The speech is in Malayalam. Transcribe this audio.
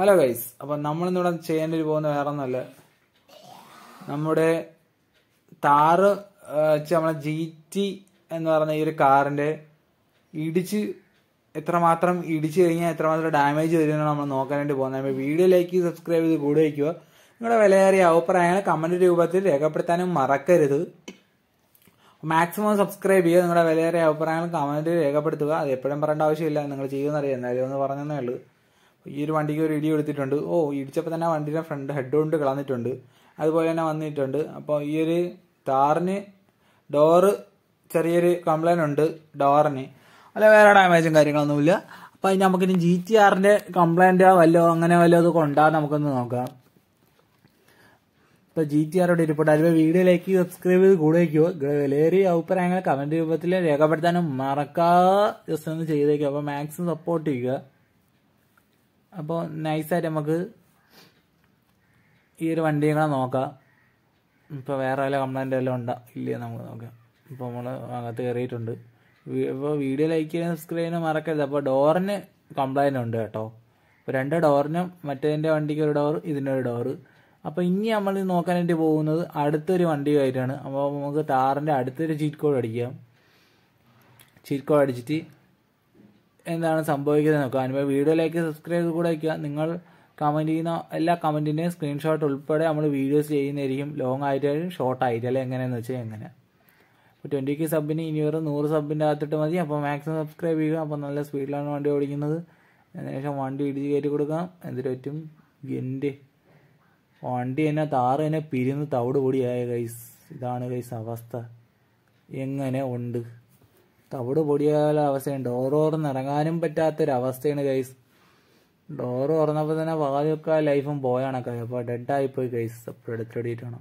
ഹലോ ഗൈസ് അപ്പം നമ്മളിന്നിവിടെ ചെയ്യേണ്ടി പോകുന്ന വേറെ ഒന്നല്ല നമ്മുടെ താറ് നമ്മളെ ജി ടി എന്ന് പറഞ്ഞ ഈ ഒരു കാറിന്റെ ഇടിച്ച് എത്രമാത്രം ഇടിച്ച് കഴിഞ്ഞാൽ എത്രമാത്രം ഡാമേജ് വരുന്ന നമ്മൾ നോക്കാൻ വേണ്ടി പോകുന്നത് ലൈക്ക് വീഡിയോയിലേക്ക് സബ്സ്ക്രൈബ് ചെയ്ത് കൂടെ വയ്ക്കുക നിങ്ങളുടെ വിലയേറിയ അഭിപ്രായങ്ങൾ കമന്റ് രൂപത്തിൽ രേഖപ്പെടുത്താനും മറക്കരുത് മാക്സിമം സബ്സ്ക്രൈബ് ചെയ്യുക നിങ്ങളുടെ വിലയേറിയ അഭിപ്രായങ്ങൾ കമൻറ്റ് രേഖപ്പെടുത്തുക അത് എപ്പോഴും പറയേണ്ട ആവശ്യമില്ല നിങ്ങൾ ചെയ്യുമെന്നറിയാം എന്തായാലും ഒന്ന് പറഞ്ഞതേ ഉള്ളൂ ഈ ഒരു വണ്ടിക്ക് ഒരു ഇടി കൊടുത്തിട്ടുണ്ട് ഓ ഇടിച്ചപ്പോൾ തന്നെ വണ്ടിയുടെ ഫ്രണ്ട് ഹെഡ് കൊണ്ട് കളന്നിട്ടുണ്ട് അതുപോലെ തന്നെ വന്നിട്ടുണ്ട് അപ്പോൾ ഈ ഒരു താറിന് ഡോറ് ചെറിയൊരു കംപ്ലൈൻ്റ് ഉണ്ട് ഡോറിന് അല്ല വേറെ ഡാമേജും കാര്യങ്ങളൊന്നുമില്ല അപ്പോൾ അതിന് നമുക്കിനി ജി ടി ആറിൻ്റെ കംപ്ലൈൻറ്റോ വല്ലോ അങ്ങനെ വല്ലോ അതൊക്കെ ഉണ്ടാകും നമുക്കൊന്ന് നോക്കാം ഇപ്പോൾ ജി ടി ആറോട് ഇരിപ്പോട്ടെ അതിപ്പോൾ വീഡിയോയിലേക്ക് സബ്സ്ക്രൈബ് ചെയ്ത് കൂടെ വയ്ക്കുമോ വിലയേറിയ അഭിപ്രായങ്ങൾ കമൻറ്റ് രൂപത്തിൽ രേഖപ്പെടുത്താനും മറക്കാതെ ജസ്റ്റ് ഒന്ന് ചെയ്തേക്കുക അപ്പോൾ മാക്സിമം സപ്പോർട്ട് ചെയ്യുക അപ്പോൾ നൈസായിട്ട് നമുക്ക് ഈ ഒരു വണ്ടിയും കൂടെ നോക്കാം ഇപ്പോൾ വേറെ വല്ല കംപ്ലൈൻ്റ് വല്ലതും ഉണ്ടോ ഇല്ലേ നമുക്ക് നോക്കാം ഇപ്പോൾ നമ്മൾ അകത്ത് കയറിയിട്ടുണ്ട് ഇപ്പോൾ വീഡിയോ ലൈക്ക് ചെയ്യുന്ന സബ്സ്ക്രൈബ് ചെയ്യാൻ മറക്കരുത് അപ്പോൾ ഡോറിന് കംപ്ലൈൻ്റ് ഉണ്ട് കേട്ടോ ഇപ്പോൾ രണ്ട് ഡോറിനും മറ്റേതിൻ്റെ വണ്ടിക്ക് ഒരു ഡോർ ഇതിൻ്റെ ഒരു ഡോറ് അപ്പോൾ ഇനി നമ്മൾ നോക്കാനായിട്ട് പോകുന്നത് അടുത്തൊരു വണ്ടിയുമായിട്ടാണ് അപ്പോൾ നമുക്ക് താറിൻ്റെ അടുത്തൊരു ചീറ്റ് കോഡ് അടിക്കാം ചീറ്റ് കോഡ് അടിച്ചിട്ട് എന്താണ് സംഭവിക്കുന്നത് നോക്കുക വീഡിയോ വീഡിയോയിലേക്ക് സബ്സ്ക്രൈബ് കൂടെ വയ്ക്കുക നിങ്ങൾ കമൻറ്റ് ചെയ്യുന്ന എല്ലാ കമൻറ്റിൻ്റെയും സ്ക്രീൻഷോട്ട് ഉൾപ്പെടെ നമ്മൾ വീഡിയോസ് ചെയ്യുന്നതായിരിക്കും ലോങ് ആയിട്ടായാലും ഷോർട്ട് ആയിട്ടായാലും എങ്ങനെയെന്ന് വെച്ചാൽ എങ്ങനെ അപ്പോൾ ട്വൻറ്റി കെ സബിന് ഇനി ഒരു നൂറ് സബിൻ്റെ അകത്തിട്ട് മതി അപ്പോൾ മാക്സിമം സബ്സ്ക്രൈബ് ചെയ്യുക അപ്പോൾ നല്ല സ്പീഡിലാണ് വണ്ടി ഓടിക്കുന്നത് അതിനുശേഷം വണ്ടി ഇടിച്ച് കയറ്റി കൊടുക്കാം എന്തിനു പറ്റും എൻ്റെ വണ്ടി തന്നെ താറ് തന്നെ പിരിന്ന് തവിട് പൊടിയായ കൈസ് ഇതാണ് കൈസ് അവസ്ഥ എങ്ങനെ ഉണ്ട് തവിട് പൊടിയാല അവസ്ഥയുണ്ട് ഓറോർന്ന് ഇറങ്ങാനും പറ്റാത്തൊരവസ്ഥയാണ് ഗൈസ് ഡോറ് തുറന്നപ്പോൾ തന്നെ പാതിയൊക്കെ ലൈഫും പോയാണ് അപ്പോൾ ഡെഡായിപ്പോയി പോയി ഗൈസ് അപ്പോൾ എടുത്തിടിയിട്ടാണ്